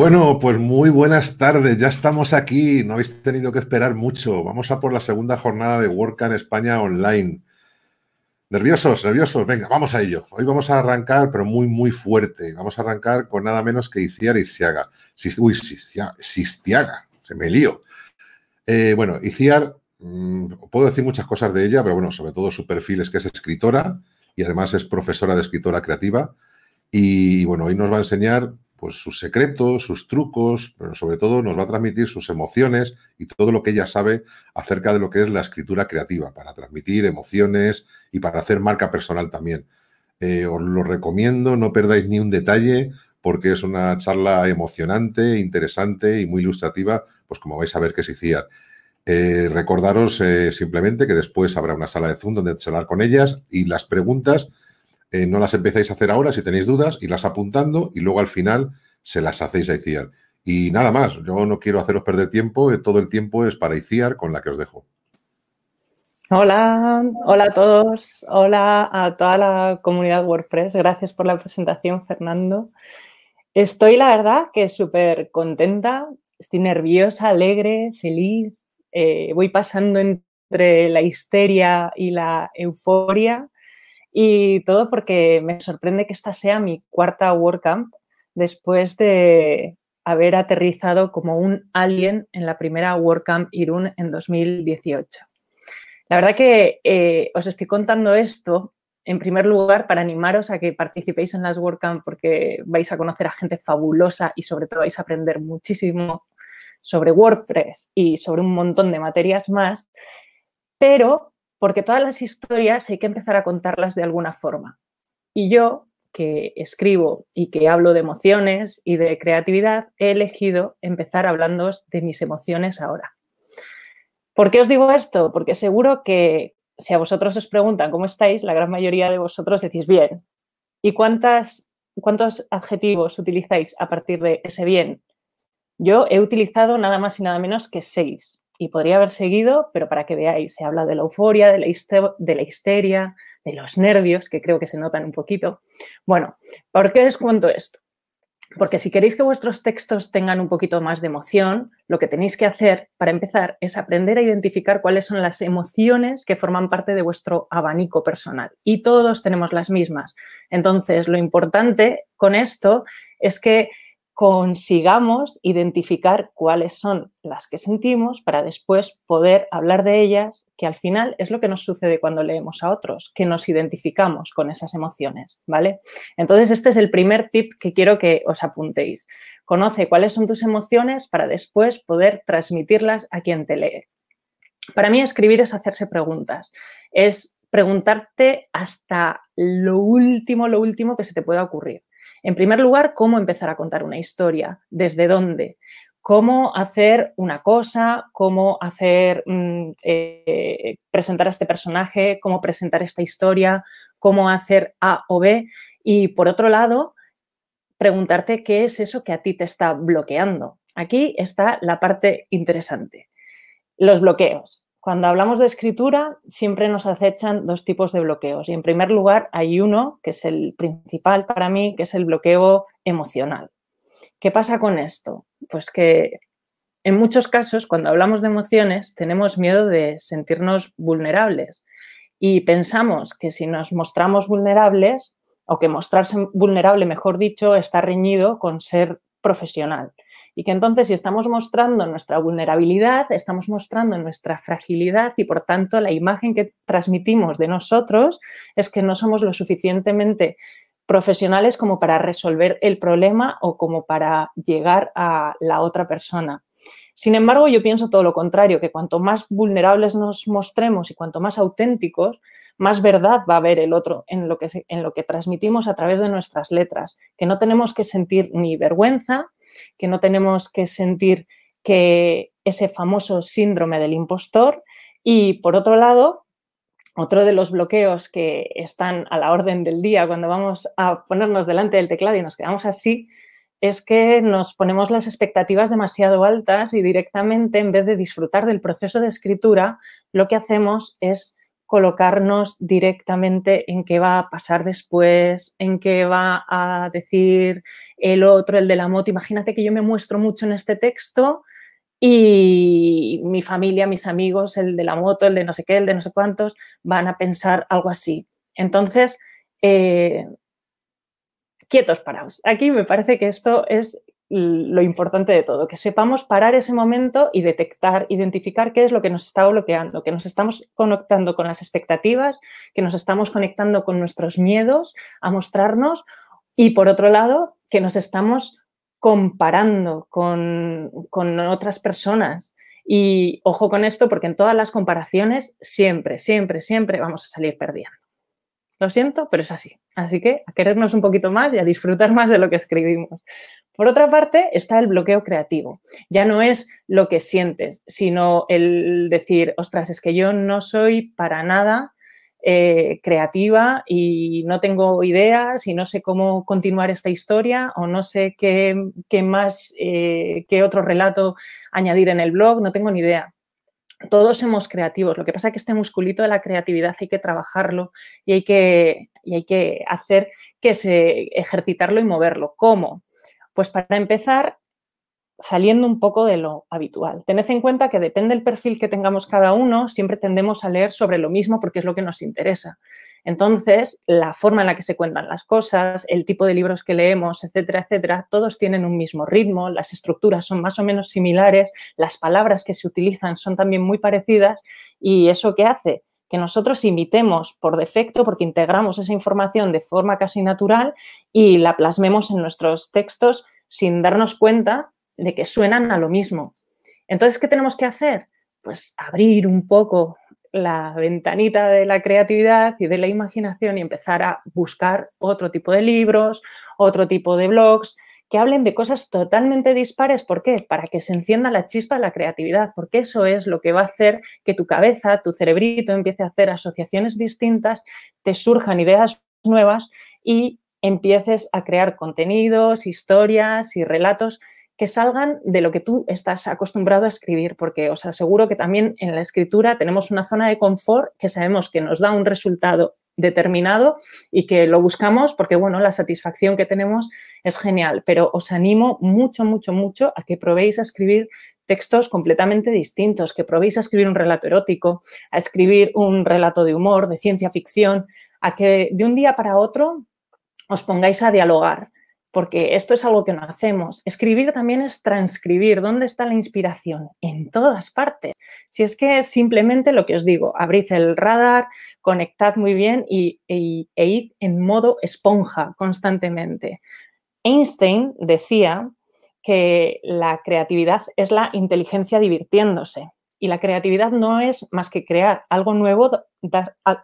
Bueno, pues muy buenas tardes, ya estamos aquí, no habéis tenido que esperar mucho. Vamos a por la segunda jornada de WordCamp España Online. Nerviosos, nerviosos, venga, vamos a ello. Hoy vamos a arrancar, pero muy, muy fuerte. Vamos a arrancar con nada menos que Iciar Siaga. Uy, Sistiaga, se me lío. Eh, bueno, Iciar, mm, puedo decir muchas cosas de ella, pero bueno, sobre todo su perfil es que es escritora y además es profesora de escritora creativa. Y bueno, hoy nos va a enseñar pues sus secretos, sus trucos, pero sobre todo nos va a transmitir sus emociones y todo lo que ella sabe acerca de lo que es la escritura creativa, para transmitir emociones y para hacer marca personal también. Eh, os lo recomiendo, no perdáis ni un detalle porque es una charla emocionante, interesante y muy ilustrativa, pues como vais a ver que se hacía eh, recordaros eh, simplemente que después habrá una sala de Zoom donde charlar con ellas y las preguntas eh, no las empezáis a hacer ahora si tenéis dudas, y las apuntando y luego al final se las hacéis a ICIAR. Y nada más, yo no quiero haceros perder tiempo, eh, todo el tiempo es para ICIAR con la que os dejo. Hola, hola a todos, hola a toda la comunidad WordPress, gracias por la presentación Fernando. Estoy la verdad que súper contenta, estoy nerviosa, alegre, feliz, eh, voy pasando entre la histeria y la euforia y todo porque me sorprende que esta sea mi cuarta WordCamp después de haber aterrizado como un alien en la primera WordCamp Irún en 2018. La verdad que eh, os estoy contando esto en primer lugar para animaros a que participéis en las WordCamp porque vais a conocer a gente fabulosa y sobre todo vais a aprender muchísimo sobre WordPress y sobre un montón de materias más. Pero porque todas las historias hay que empezar a contarlas de alguna forma. Y yo, que escribo y que hablo de emociones y de creatividad, he elegido empezar hablando de mis emociones ahora. ¿Por qué os digo esto? Porque seguro que si a vosotros os preguntan cómo estáis, la gran mayoría de vosotros decís bien. ¿Y cuántos adjetivos utilizáis a partir de ese bien? Yo he utilizado nada más y nada menos que seis y podría haber seguido, pero para que veáis, se habla de la euforia, de la, histeria, de los nervios, que creo que se notan un poquito. Bueno, ¿por qué os cuento esto? Porque si queréis que vuestros textos tengan un poquito más de emoción, lo que tenéis que hacer para empezar es aprender a identificar cuáles son las emociones que forman parte de vuestro abanico personal. Y todos tenemos las mismas. Entonces, lo importante con esto es que consigamos identificar cuáles son las que sentimos para después poder hablar de ellas, que al final es lo que nos sucede cuando leemos a otros, que nos identificamos con esas emociones, ¿vale? Entonces, este es el primer tip que quiero que os apuntéis. Conoce cuáles son tus emociones para después poder transmitirlas a quien te lee. Para mí, escribir es hacerse preguntas, es preguntarte hasta lo último, lo último que se te pueda ocurrir. En primer lugar, cómo empezar a contar una historia, desde dónde, cómo hacer una cosa, cómo hacer mm, eh, presentar a este personaje, cómo presentar esta historia, cómo hacer A o B. Y por otro lado, preguntarte qué es eso que a ti te está bloqueando. Aquí está la parte interesante. Los bloqueos. Cuando hablamos de escritura, siempre nos acechan dos tipos de bloqueos. Y en primer lugar, hay uno que es el principal para mí, que es el bloqueo emocional. ¿Qué pasa con esto? Pues que en muchos casos, cuando hablamos de emociones, tenemos miedo de sentirnos vulnerables. Y pensamos que si nos mostramos vulnerables, o que mostrarse vulnerable, mejor dicho, está reñido con ser profesional. Y que entonces si estamos mostrando nuestra vulnerabilidad, estamos mostrando nuestra fragilidad y por tanto la imagen que transmitimos de nosotros es que no somos lo suficientemente profesionales como para resolver el problema o como para llegar a la otra persona. Sin embargo, yo pienso todo lo contrario, que cuanto más vulnerables nos mostremos y cuanto más auténticos, más verdad va a haber el otro en lo que, en lo que transmitimos a través de nuestras letras, que no tenemos que sentir ni vergüenza, que no tenemos que sentir que ese famoso síndrome del impostor y por otro lado, otro de los bloqueos que están a la orden del día cuando vamos a ponernos delante del teclado y nos quedamos así es que nos ponemos las expectativas demasiado altas y directamente, en vez de disfrutar del proceso de escritura, lo que hacemos es colocarnos directamente en qué va a pasar después, en qué va a decir el otro, el de la moto. Imagínate que yo me muestro mucho en este texto y mi familia, mis amigos, el de la moto, el de no sé qué, el de no sé cuántos, van a pensar algo así. Entonces, eh, quietos, parados. Aquí me parece que esto es lo importante de todo, que sepamos parar ese momento y detectar, identificar qué es lo que nos está bloqueando, que nos estamos conectando con las expectativas, que nos estamos conectando con nuestros miedos a mostrarnos y por otro lado, que nos estamos comparando con, con otras personas. Y ojo con esto porque en todas las comparaciones siempre, siempre, siempre vamos a salir perdiendo. Lo siento, pero es así. Así que a querernos un poquito más y a disfrutar más de lo que escribimos. Por otra parte, está el bloqueo creativo. Ya no es lo que sientes, sino el decir, ostras, es que yo no soy para nada eh, creativa y no tengo ideas y no sé cómo continuar esta historia o no sé qué, más, eh, qué otro relato añadir en el blog, no tengo ni idea todos somos creativos. Lo que pasa es que este musculito de la creatividad hay que trabajarlo y hay que, hay que hacer que se ejercitarlo y moverlo. ¿Cómo? Pues para empezar, saliendo un poco de lo habitual. Tened en cuenta que depende del perfil que tengamos cada uno, siempre tendemos a leer sobre lo mismo porque es lo que nos interesa. Entonces, la forma en la que se cuentan las cosas, el tipo de libros que leemos, etcétera, etcétera, todos tienen un mismo ritmo, las estructuras son más o menos similares, las palabras que se utilizan son también muy parecidas y eso que hace que nosotros imitemos por defecto, porque integramos esa información de forma casi natural y la plasmemos en nuestros textos sin darnos cuenta de que suenan a lo mismo. Entonces, ¿qué tenemos que hacer? Pues abrir un poco la ventanita de la creatividad y de la imaginación y empezar a buscar otro tipo de libros, otro tipo de blogs que hablen de cosas totalmente dispares. ¿Por qué? Para que se encienda la chispa de la creatividad, porque eso es lo que va a hacer que tu cabeza, tu cerebrito empiece a hacer asociaciones distintas, te surjan ideas nuevas y empieces a crear contenidos, historias y relatos que salgan de lo que tú estás acostumbrado a escribir, porque os aseguro que también en la escritura tenemos una zona de confort que sabemos que nos da un resultado determinado y que lo buscamos porque, bueno, la satisfacción que tenemos es genial, pero os animo mucho, mucho, mucho a que probéis a escribir textos completamente distintos, que probéis a escribir un relato erótico, a escribir un relato de humor, de ciencia ficción, a que de un día para otro os pongáis a dialogar, porque esto es algo que no hacemos. Escribir también es transcribir. ¿Dónde está la inspiración? En todas partes. Si es que simplemente lo que os digo, abrid el radar, conectad muy bien y, e id en modo esponja constantemente. Einstein decía que la creatividad es la inteligencia divirtiéndose. Y la creatividad no es más que crear algo nuevo,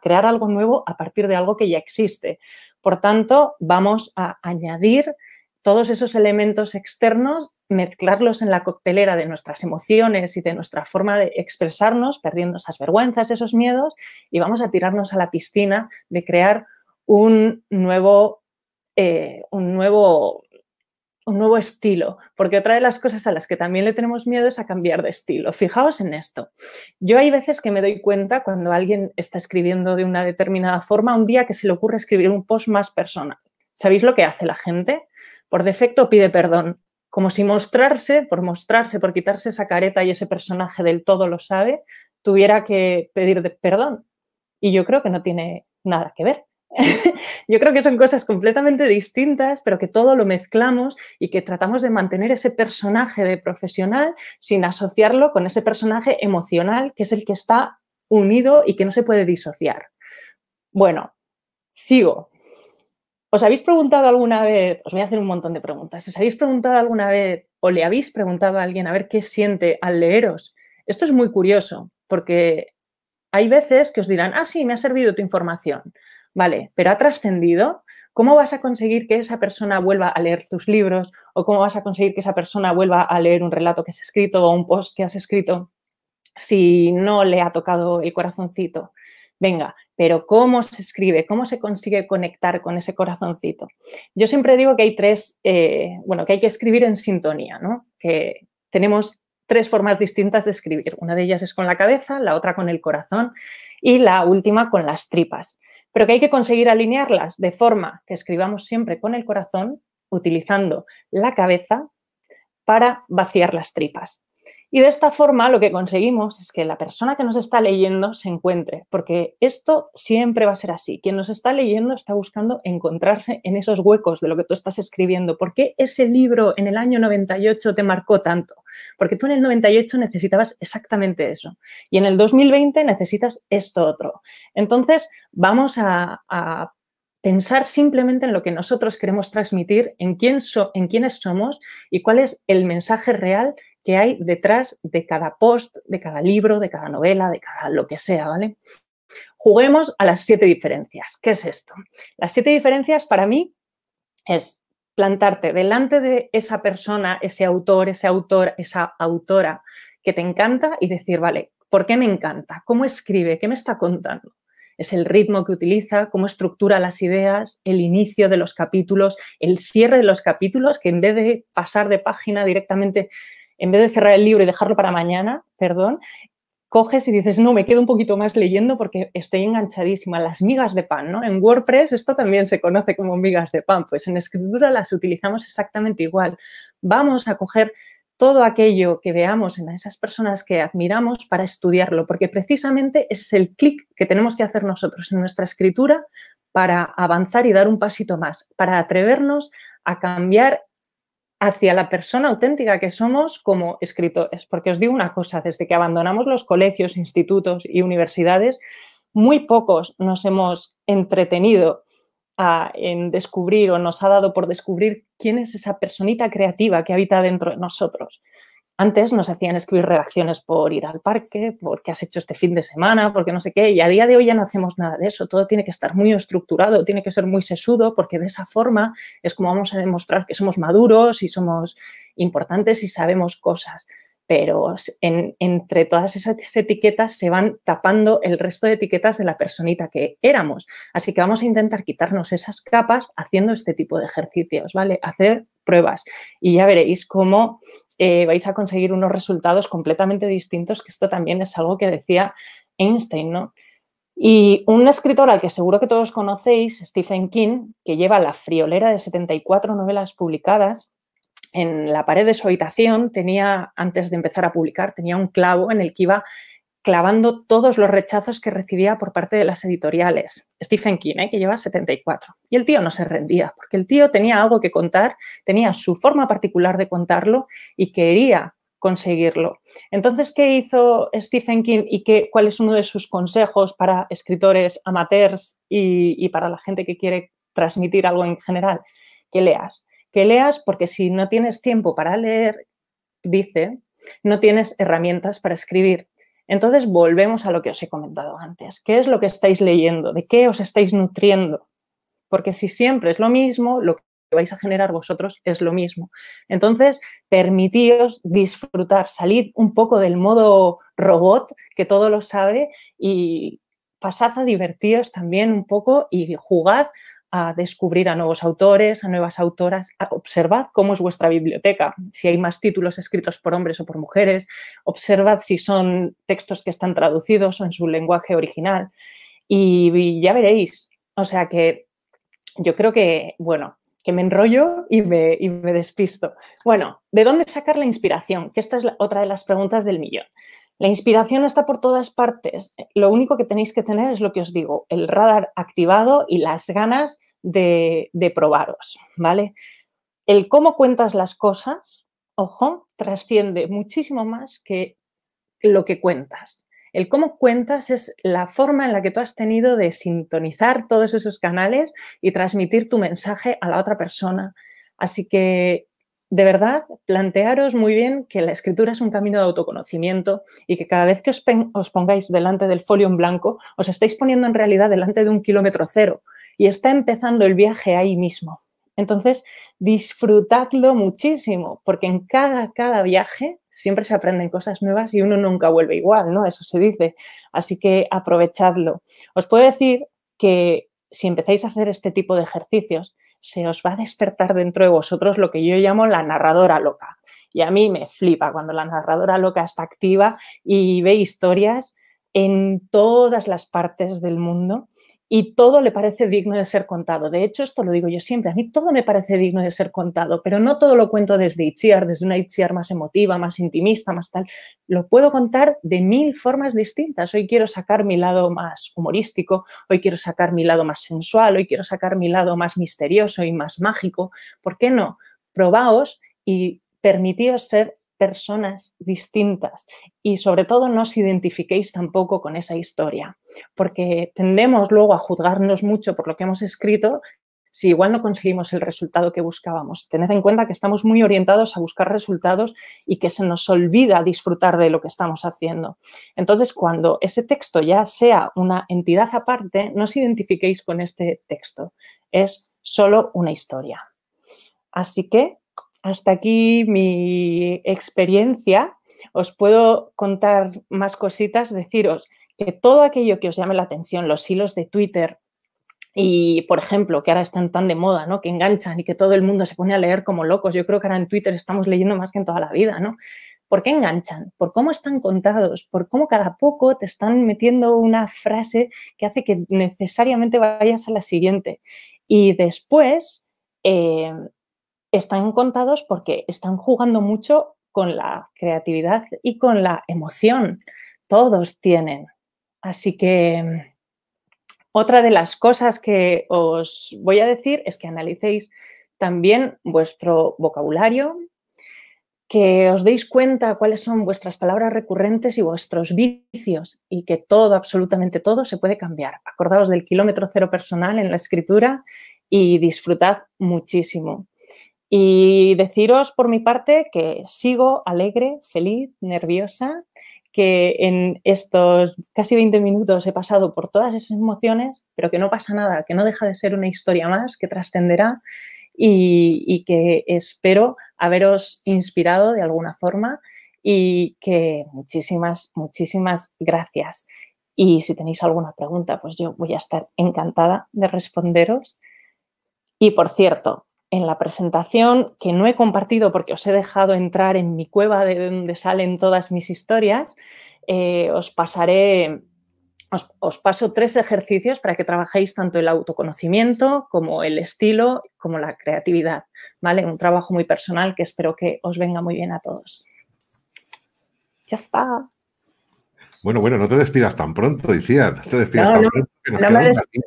crear algo nuevo a partir de algo que ya existe. Por tanto, vamos a añadir todos esos elementos externos, mezclarlos en la coctelera de nuestras emociones y de nuestra forma de expresarnos, perdiendo esas vergüenzas, esos miedos, y vamos a tirarnos a la piscina de crear un nuevo, eh, un nuevo un nuevo estilo, porque otra de las cosas a las que también le tenemos miedo es a cambiar de estilo. Fijaos en esto. Yo hay veces que me doy cuenta cuando alguien está escribiendo de una determinada forma, un día que se le ocurre escribir un post más personal. ¿Sabéis lo que hace la gente? Por defecto pide perdón, como si mostrarse, por mostrarse, por quitarse esa careta y ese personaje del todo lo sabe, tuviera que pedir perdón. Y yo creo que no tiene nada que ver. Yo creo que son cosas completamente distintas, pero que todo lo mezclamos y que tratamos de mantener ese personaje de profesional sin asociarlo con ese personaje emocional que es el que está unido y que no se puede disociar. Bueno, sigo. ¿Os habéis preguntado alguna vez, os voy a hacer un montón de preguntas, ¿os habéis preguntado alguna vez o le habéis preguntado a alguien a ver qué siente al leeros? Esto es muy curioso porque hay veces que os dirán, ah, sí, me ha servido tu información. Vale, pero ha trascendido. ¿Cómo vas a conseguir que esa persona vuelva a leer tus libros? ¿O cómo vas a conseguir que esa persona vuelva a leer un relato que has escrito o un post que has escrito si no le ha tocado el corazoncito? Venga, pero ¿cómo se escribe? ¿Cómo se consigue conectar con ese corazoncito? Yo siempre digo que hay tres, eh, bueno, que hay que escribir en sintonía, ¿no? Que tenemos tres formas distintas de escribir. Una de ellas es con la cabeza, la otra con el corazón y la última con las tripas. Pero que hay que conseguir alinearlas de forma que escribamos siempre con el corazón, utilizando la cabeza para vaciar las tripas. Y de esta forma lo que conseguimos es que la persona que nos está leyendo se encuentre, porque esto siempre va a ser así. Quien nos está leyendo está buscando encontrarse en esos huecos de lo que tú estás escribiendo. ¿Por qué ese libro en el año 98 te marcó tanto? Porque tú en el 98 necesitabas exactamente eso y en el 2020 necesitas esto otro. Entonces, vamos a, a pensar simplemente en lo que nosotros queremos transmitir, en, quién en quiénes somos y cuál es el mensaje real que hay detrás de cada post, de cada libro, de cada novela, de cada lo que sea, ¿vale? Juguemos a las siete diferencias. ¿Qué es esto? Las siete diferencias para mí es plantarte delante de esa persona, ese autor, ese autor, esa autora que te encanta y decir, vale, ¿por qué me encanta? ¿Cómo escribe? ¿Qué me está contando? Es el ritmo que utiliza, cómo estructura las ideas, el inicio de los capítulos, el cierre de los capítulos, que en vez de pasar de página directamente en vez de cerrar el libro y dejarlo para mañana, perdón, coges y dices, no, me quedo un poquito más leyendo porque estoy enganchadísima. Las migas de pan, ¿no? En WordPress esto también se conoce como migas de pan, pues en escritura las utilizamos exactamente igual. Vamos a coger todo aquello que veamos en esas personas que admiramos para estudiarlo, porque precisamente es el clic que tenemos que hacer nosotros en nuestra escritura para avanzar y dar un pasito más, para atrevernos a cambiar hacia la persona auténtica que somos como escritores. Porque os digo una cosa, desde que abandonamos los colegios, institutos y universidades, muy pocos nos hemos entretenido ah, en descubrir o nos ha dado por descubrir quién es esa personita creativa que habita dentro de nosotros. Antes nos hacían escribir redacciones por ir al parque, por qué has hecho este fin de semana, por qué no sé qué, y a día de hoy ya no hacemos nada de eso. Todo tiene que estar muy estructurado, tiene que ser muy sesudo, porque de esa forma es como vamos a demostrar que somos maduros y somos importantes y sabemos cosas. Pero entre todas esas etiquetas se van tapando el resto de etiquetas de la personita que éramos. Así que vamos a intentar quitarnos esas capas haciendo este tipo de ejercicios, ¿vale? Hacer pruebas. Y ya veréis cómo eh, vais a conseguir unos resultados completamente distintos, que esto también es algo que decía Einstein, ¿no? Y un escritor al que seguro que todos conocéis, Stephen King, que lleva la friolera de 74 novelas publicadas, en la pared de su habitación tenía, antes de empezar a publicar, tenía un clavo en el que iba clavando todos los rechazos que recibía por parte de las editoriales. Stephen King, ¿eh? que lleva 74. Y el tío no se rendía, porque el tío tenía algo que contar, tenía su forma particular de contarlo y quería conseguirlo. Entonces, ¿qué hizo Stephen King y qué, cuál es uno de sus consejos para escritores amateurs y, y para la gente que quiere transmitir algo en general? Que leas. Que leas porque si no tienes tiempo para leer, dice, no tienes herramientas para escribir. Entonces volvemos a lo que os he comentado antes. ¿Qué es lo que estáis leyendo? ¿De qué os estáis nutriendo? Porque si siempre es lo mismo, lo que vais a generar vosotros es lo mismo. Entonces, permitíos disfrutar, salid un poco del modo robot que todo lo sabe y pasad a divertiros también un poco y jugad a descubrir a nuevos autores, a nuevas autoras. Ah, observad cómo es vuestra biblioteca, si hay más títulos escritos por hombres o por mujeres. Observad si son textos que están traducidos o en su lenguaje original. Y, ya veréis. O sea que yo creo que, bueno, que me enrollo y me, despisto. Bueno, ¿de dónde sacar la inspiración? Que esta es otra de las preguntas del millón. La inspiración está por todas partes. Lo único que tenéis que tener es lo que os digo, el radar activado y las ganas de, probaros, ¿vale? El cómo cuentas las cosas, ojo, trasciende muchísimo más que lo que cuentas. El cómo cuentas es la forma en la que tú has tenido de sintonizar todos esos canales y transmitir tu mensaje a la otra persona. Así que de verdad, plantearos muy bien que la escritura es un camino de autoconocimiento y que cada vez que os, pongáis delante del folio en blanco, os estáis poniendo en realidad delante de un kilómetro cero y está empezando el viaje ahí mismo. Entonces, disfrutadlo muchísimo, porque en cada, cada viaje siempre se aprenden cosas nuevas y uno nunca vuelve igual, ¿no? Eso se dice. Así que aprovechadlo. Os puedo decir que si empezáis a hacer este tipo de ejercicios, se os va a despertar dentro de vosotros lo que yo llamo la narradora loca. Y a mí me flipa cuando la narradora loca está activa y ve historias en todas las partes del mundo y todo le parece digno de ser contado. De hecho, esto lo digo yo siempre, a mí todo me parece digno de ser contado, pero no todo lo cuento desde Itziar, desde una Itziar más emotiva, más intimista, más tal. Lo puedo contar de mil formas distintas. Hoy quiero sacar mi lado más humorístico, hoy quiero sacar mi lado más sensual, hoy quiero sacar mi lado más misterioso y más mágico. ¿Por qué no? Probaos y permitíos ser personas distintas y sobre todo no os identifiquéis tampoco con esa historia, porque tendemos luego a juzgarnos mucho por lo que hemos escrito si igual no conseguimos el resultado que buscábamos. Tened en cuenta que estamos muy orientados a buscar resultados y que se nos olvida disfrutar de lo que estamos haciendo. Entonces, cuando ese texto ya sea una entidad aparte, no os identifiquéis con este texto. Es solo una historia. Así que hasta aquí mi experiencia. Os puedo contar más cositas, deciros que todo aquello que os llame la atención, los hilos de Twitter y, por ejemplo, que ahora están tan de moda, ¿no? Que enganchan y que todo el mundo se pone a leer como locos. Yo creo que ahora en Twitter estamos leyendo más que en toda la vida, ¿no? ¿Por qué enganchan? Por cómo están contados, por cómo cada poco te están metiendo una frase que hace que necesariamente vayas a la siguiente. Y después, eh, están contados porque están jugando mucho con la creatividad y con la emoción. Todos tienen. Así que mm, otra de las cosas que os voy a decir es que analicéis también vuestro vocabulario, que os deis cuenta cuáles son vuestras palabras recurrentes y vuestros vicios y que todo, absolutamente todo, se puede cambiar. Acordaos del kilómetro cero personal en la escritura y disfrutad muchísimo. Y deciros por mi parte que sigo alegre, feliz, nerviosa, que en estos casi 20 minutos he pasado por todas esas emociones, pero que no pasa nada, que no deja de ser una historia más que trascenderá y, y, que espero haberos inspirado de alguna forma y que muchísimas, muchísimas gracias. Y si tenéis alguna pregunta, pues yo voy a estar encantada de responderos. Y por cierto, en la presentación que no he compartido porque os he dejado entrar en mi cueva de donde salen todas mis historias, eh, os pasaré, paso tres ejercicios para que trabajéis tanto el autoconocimiento como el estilo, como la creatividad, ¿vale? Un trabajo muy personal que espero que os venga muy bien a todos. Ya está. Bueno, bueno, no te despidas tan pronto, decían. No despidas tan pronto.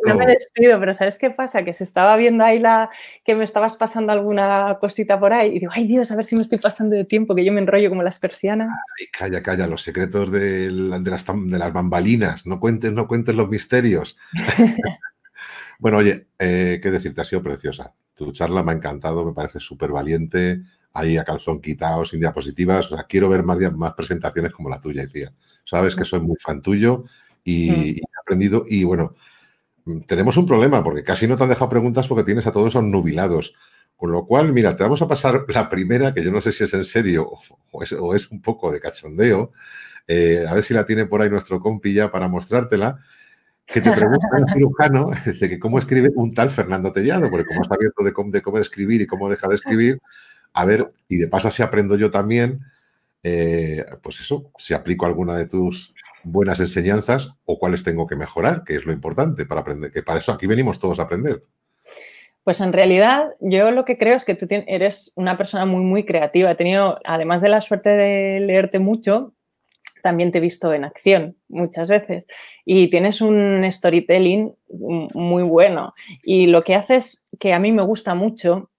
no, me he despido, pero ¿sabes qué pasa? Que se estaba viendo ahí la que me estabas pasando alguna cosita por ahí y digo, ay Dios, a ver si me estoy pasando de tiempo, que yo me enrollo como las persianas. calla, calla, los secretos de, las, bambalinas. No cuentes, no cuentes los misterios. bueno, oye, eh, qué decirte, ha sido preciosa. Tu charla me ha encantado, me parece súper valiente, ahí a calzón quitado, sin diapositivas. O sea, quiero ver más, más presentaciones como la tuya, decía. Sabes que soy muy fan tuyo y, he aprendido. Y bueno, mm, tenemos un problema porque casi no te han dejado preguntas porque tienes a todos nubilados. Con lo cual, mira, te vamos a pasar la primera, que yo no sé si es en serio o es, un poco de cachondeo. Eh, a ver si la tiene por ahí nuestro compi ya para mostrártela que te pregunta el cirujano de que cómo escribe un tal Fernando Tellado, porque como está abierto de de cómo escribir y cómo deja de escribir, a ver, y de paso si aprendo yo también, eh, pues eso, si aplico alguna de tus buenas enseñanzas o cuáles tengo que mejorar, que es lo importante para aprender, que para eso aquí venimos todos a aprender. Pues en realidad yo lo que creo es que tú eres una persona muy, muy creativa. He tenido, además de la suerte de leerte mucho, también te he visto en acción muchas veces y tienes un storytelling mm, muy bueno. Y lo que haces, que a mí me gusta mucho,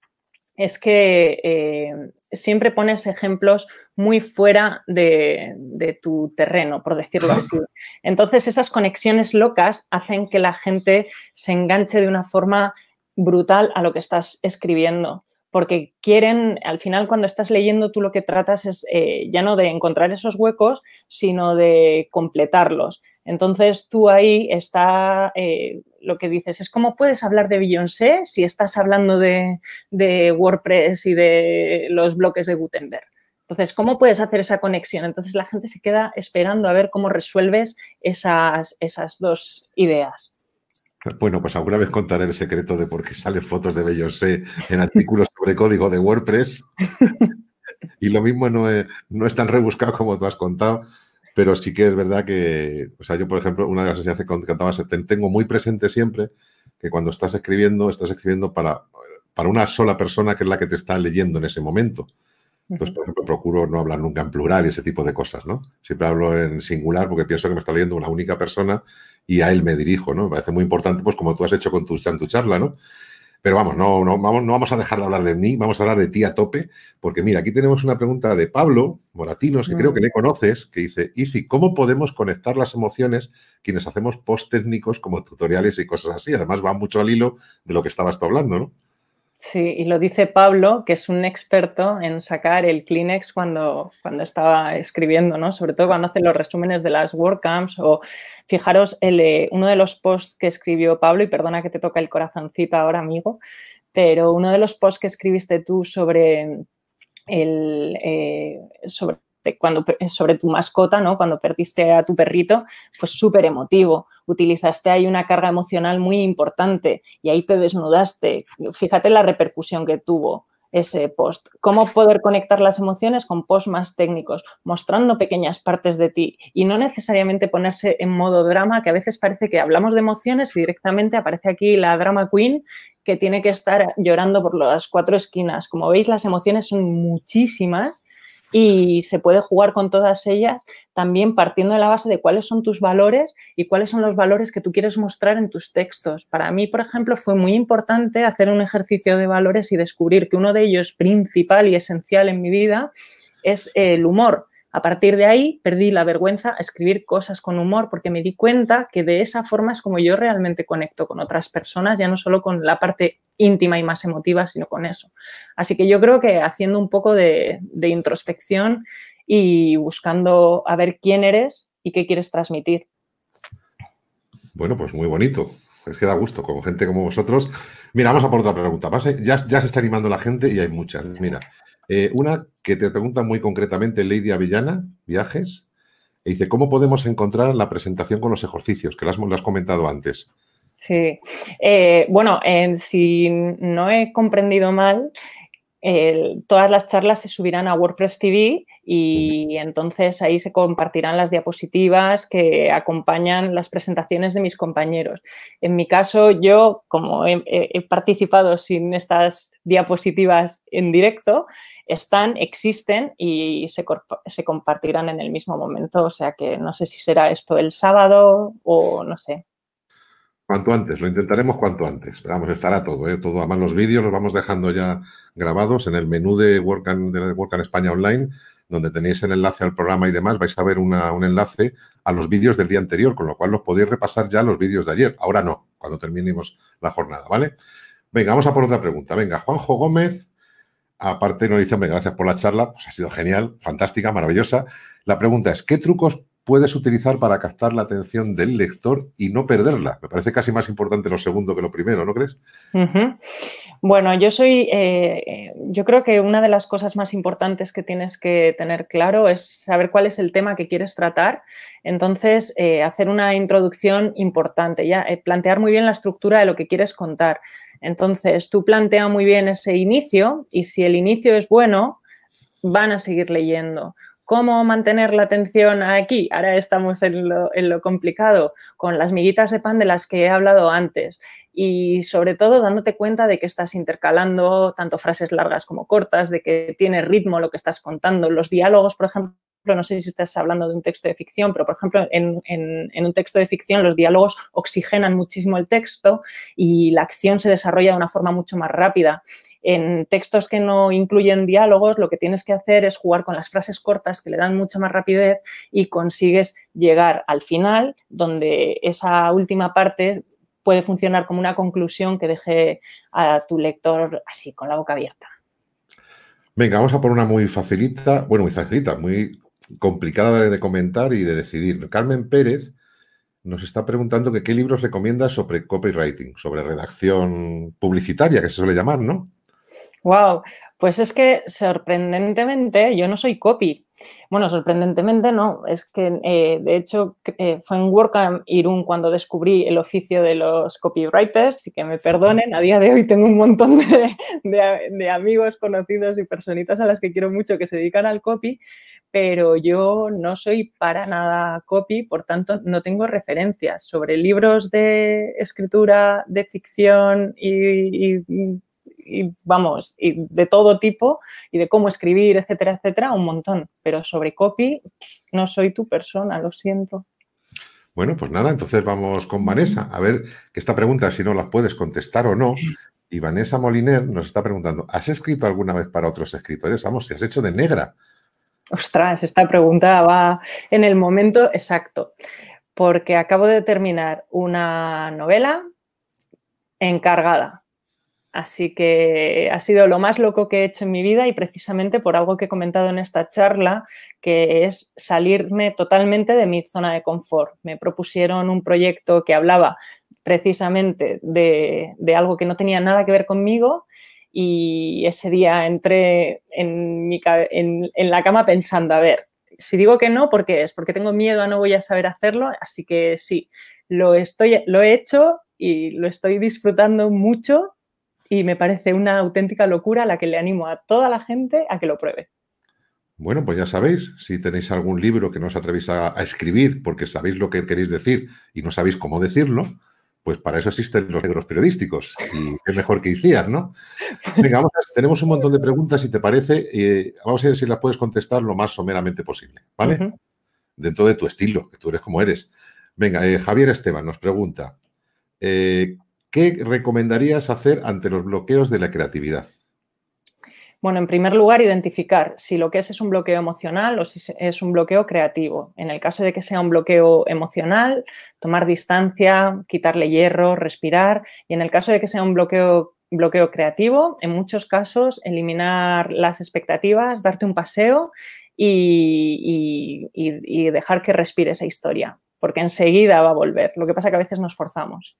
es que eh, siempre pones ejemplos muy fuera de, de, tu terreno, por decirlo así. Entonces, esas conexiones locas hacen que la gente se enganche de una forma brutal a lo que estás escribiendo porque quieren, al final cuando estás leyendo tú lo que tratas es eh, ya no de encontrar esos huecos, sino de completarlos. Entonces tú ahí está eh, lo que dices, es cómo puedes hablar de Beyoncé si estás hablando de, WordPress y de los bloques de Gutenberg. Entonces, ¿cómo puedes hacer esa conexión? Entonces la gente se queda esperando a ver cómo resuelves esas, esas dos ideas. Bueno, pues alguna vez contaré el secreto de por qué salen fotos de Beyoncé en artículos de código de WordPress. y lo mismo no es, no es tan rebuscado como tú has contado, pero sí que es verdad que, o sea, yo, por ejemplo, una de las enseñanzas que contaba, tengo muy presente siempre que cuando estás escribiendo, estás escribiendo para, para una sola persona que es la que te está leyendo en ese momento. Entonces, por ejemplo, procuro no hablar nunca en plural y ese tipo de cosas, ¿no? Siempre hablo en singular porque pienso que me está leyendo una única persona y a él me dirijo, ¿no? Me parece muy importante, pues como tú has hecho con tu, en tu charla, ¿no? Pero vamos, no, no, vamos, no vamos a dejar de hablar de mí, vamos a hablar de ti a tope, porque mira, aquí tenemos una pregunta de Pablo Moratinos, que creo que mm. le conoces, que dice, Ici, ¿cómo podemos conectar las emociones quienes hacemos post técnicos como tutoriales y cosas así? Además va mucho al hilo de lo que estabas hablando, ¿no? Sí, y lo dice Pablo, que es un experto en sacar el Kleenex cuando, cuando estaba escribiendo, ¿no? Sobre todo cuando hace los resúmenes de las WordCamps o fijaros el, eh, uno de los posts que escribió Pablo, y perdona que te toca el corazoncito ahora, amigo, pero uno de los posts que escribiste tú sobre el, eh, sobre cuando, sobre tu mascota, Cuando perdiste a tu perrito, fue súper emotivo. Utilizaste ahí una carga emocional muy importante y ahí te desnudaste. Fíjate la repercusión que tuvo ese post. Cómo poder conectar las emociones con posts más técnicos, mostrando pequeñas partes de ti y no necesariamente ponerse en modo drama, que a veces parece que hablamos de emociones y directamente aparece aquí la drama queen que tiene que estar llorando por las cuatro esquinas. Como veis, las emociones son muchísimas y se puede jugar con todas ellas también partiendo de la base de cuáles son tus valores y cuáles son los valores que tú quieres mostrar en tus textos. Para mí, por ejemplo, fue muy importante hacer un ejercicio de valores y descubrir que uno de ellos principal y esencial en mi vida es el humor. A partir de ahí perdí la vergüenza a escribir cosas con humor porque me di cuenta que de esa forma es como yo realmente conecto con otras personas, ya no solo con la parte íntima y más emotiva, sino con eso. Así que yo creo que haciendo un poco de, introspección y buscando a ver quién eres y qué quieres transmitir. Bueno, pues muy bonito. Es que da gusto con gente como vosotros Mira, vamos a por otra pregunta. ¿eh? Ya, se está animando la gente y hay muchas. Mira, eh, una que te pregunta muy concretamente Lady Avellana, viajes, y dice, ¿cómo podemos encontrar la presentación con los ejercicios? Que lo has, comentado antes. Sí. Eh, bueno, si no he comprendido mal, todas las charlas se subirán a WordPress TV y entonces ahí se compartirán las diapositivas que acompañan las presentaciones de mis compañeros. En mi caso, yo, como he, participado sin estas diapositivas en directo, están, existen y se, se, compartirán en el mismo momento. O sea que no sé si será esto el sábado o no sé, Cuanto antes, lo intentaremos cuanto antes. Esperamos estar a todo, ¿eh? todo. Además, los vídeos los vamos dejando ya grabados en el menú de Work de Workan España Online, donde tenéis el enlace al programa y demás. Vais a ver un enlace a los vídeos del día anterior, con lo cual los podéis repasar ya los vídeos de ayer. Ahora no, cuando terminemos la jornada, ¿vale? Venga, vamos a por otra pregunta. Venga, Juanjo Gómez, aparte nos dice, hombre, gracias por la charla, pues ha sido genial, fantástica, maravillosa. La pregunta es, ¿qué trucos puedes utilizar para captar la atención del lector y no perderla. Me parece casi más importante lo segundo que lo primero, ¿no crees? Bueno, yo soy, eh, yo creo que una de las cosas más importantes que tienes que tener claro es saber cuál es el tema que quieres tratar. Entonces, eh, hacer una introducción importante, ya eh, plantear muy bien la estructura de lo que quieres contar. Entonces, tú plantea muy bien ese inicio y si el inicio es bueno, van a seguir leyendo. ¿Cómo mantener la atención aquí? Ahora estamos en lo, complicado, con las miguitas de pan de las que he hablado antes y sobre todo dándote cuenta de que estás intercalando tanto frases largas como cortas, de que tiene ritmo lo que estás contando. Los diálogos, por ejemplo, no sé si estás hablando de un texto de ficción, pero por ejemplo en un texto de ficción los diálogos oxigenan muchísimo el texto y la acción se desarrolla de una forma mucho más rápida en textos que no incluyen diálogos, lo que tienes que hacer es jugar con las frases cortas que le dan mucha más rapidez y consigues llegar al final, donde esa última parte puede funcionar como una conclusión que deje a tu lector así, con la boca abierta. Venga, vamos a por una muy facilita, bueno, muy facilita, muy complicada de comentar y de decidir. Carmen Pérez nos está preguntando que qué libros recomienda sobre copywriting, sobre redacción publicitaria, que se suele llamar, ¿no? Wow, pues es que sorprendentemente yo no soy copy. Bueno, sorprendentemente no, es que eh, de hecho eh, fue en WordCamp Irún cuando descubrí el oficio de los copywriters y que me perdonen, a día de hoy tengo un montón de, amigos conocidos y personitas a las que quiero mucho que se dedican al copy, pero yo no soy para nada copy, por tanto no tengo referencias sobre libros de escritura, de ficción y y vamos, y de todo tipo, y de cómo escribir, etcétera, etcétera, un montón. Pero sobre copy no soy tu persona, lo siento. Bueno, pues nada, entonces vamos con Vanessa. A ver, que esta pregunta, si no la puedes contestar o no. Y Vanessa Moliner nos está preguntando, ¿has escrito alguna vez para otros escritores? Vamos, si has hecho de negra. Ostras, esta pregunta va en el momento exacto, porque acabo de terminar una novela encargada Así que ha sido lo más loco que he hecho en mi vida y precisamente por algo que he comentado en esta charla, que es salirme totalmente de mi zona de confort. Me propusieron un proyecto que hablaba precisamente de, algo que no tenía nada que ver conmigo y ese día entré en, la cama pensando, a ver, si digo que no, porque es? Porque tengo miedo a no voy a saber hacerlo, así que sí, lo, estoy, lo he hecho y lo estoy disfrutando mucho y me parece una auténtica locura la que le animo a toda la gente a que lo pruebe. Bueno, pues ya sabéis, si tenéis algún libro que no os atrevéis a, escribir porque sabéis lo que queréis decir y no sabéis cómo decirlo, pues para eso existen los negros periodísticos. Y qué mejor que hicieran, ¿no? Venga, vamos, tenemos un montón de preguntas, si te parece. Eh, vamos a ver si las puedes contestar lo más someramente posible, ¿vale? Dentro de tu estilo, que tú eres como eres. Venga, eh, Javier Esteban nos pregunta, eh, ¿Qué recomendarías hacer ante los bloqueos de la creatividad? Bueno, en primer lugar, identificar si lo que es es un bloqueo emocional o si es un bloqueo creativo. En el caso de que sea un bloqueo emocional, tomar distancia, quitarle hierro, respirar. Y en el caso de que sea un bloqueo, bloqueo creativo, en muchos casos, eliminar las expectativas, darte un paseo y, y dejar que respire esa historia, porque enseguida va a volver. Lo que pasa es que a veces nos forzamos.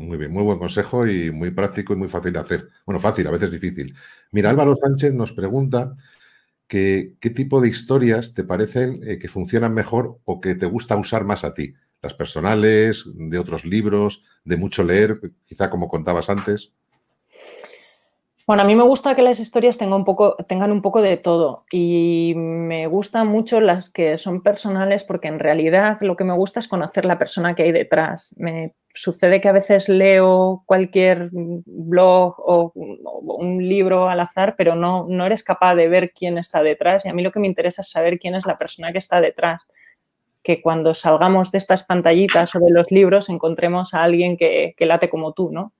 Muy bien, muy buen consejo y muy práctico y muy fácil de hacer. Bueno, fácil, a veces difícil. Mira, Álvaro Sánchez nos pregunta qué tipo de historias te parecen eh, que funcionan mejor o que te gusta usar más a ti. Las personales, de otros libros, de mucho leer, quizá como contabas antes. Bueno, a mí me gusta que las historias tengan un poco, tengan un poco de todo y me gustan mucho las que son personales porque en realidad lo que me gusta es conocer la persona que hay detrás. Me sucede que a veces leo cualquier blog o, un libro al azar, pero no, no eres capaz de ver quién está detrás y a mí lo que me interesa es saber quién es la persona que está detrás. Que cuando salgamos de estas pantallitas o de los libros encontremos a alguien que, que late como tú, ¿no?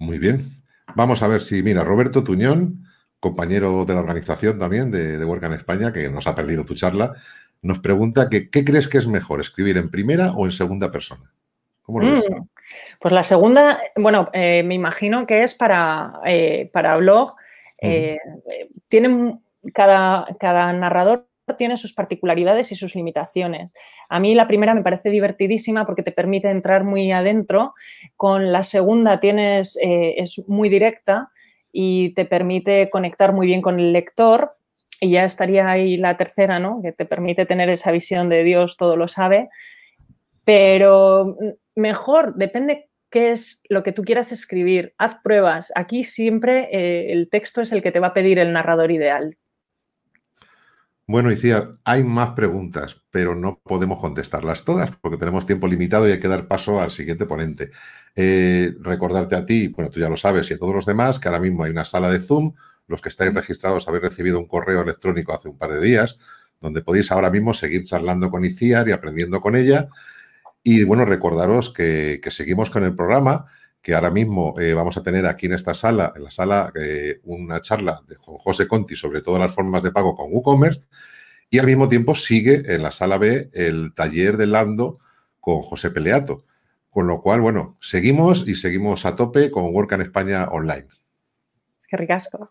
Muy bien, Vamos a ver si, mira, Roberto Tuñón, compañero de la organización también de, de en España, que nos ha perdido tu charla, nos pregunta qué crees que es mejor, escribir en primera o en segunda persona. ¿Cómo lo ves? Mm. Pues la segunda, bueno, eh, me imagino que es para, eh, para blog. Eh, tienen cada, cada narrador tiene sus particularidades y sus limitaciones. A mí la primera me parece divertidísima porque te permite entrar muy adentro, con la segunda tienes, eh, es muy directa y te permite conectar muy bien con el lector. Y ya estaría ahí la tercera, ¿no? Que te permite tener esa visión de Dios, todo lo sabe. Pero mm, mejor, depende qué es lo que tú quieras escribir. Haz pruebas. Aquí siempre eh, el texto es el que te va a pedir el narrador ideal. Bueno, Iciar, hay más preguntas, pero no podemos contestarlas todas porque tenemos tiempo limitado y hay que dar paso al siguiente ponente. Eh, recordarte a ti, bueno, tú ya lo sabes, y a todos los demás, que ahora mismo hay una sala de Zoom. Los que estáis registrados habéis recibido un correo electrónico hace un par de días, donde podéis ahora mismo seguir charlando con Iciar y aprendiendo con ella. Y bueno, recordaros que seguimos con el programa que ahora mismo eh, vamos a tener aquí en esta sala, en la sala, eh, una charla de José Conti sobre todas las formas de pago con WooCommerce. Y al mismo tiempo sigue en la sala B el taller de Lando con José Peleato. Con lo cual, bueno, seguimos y seguimos a tope con Work en España Online. Es que ricasco.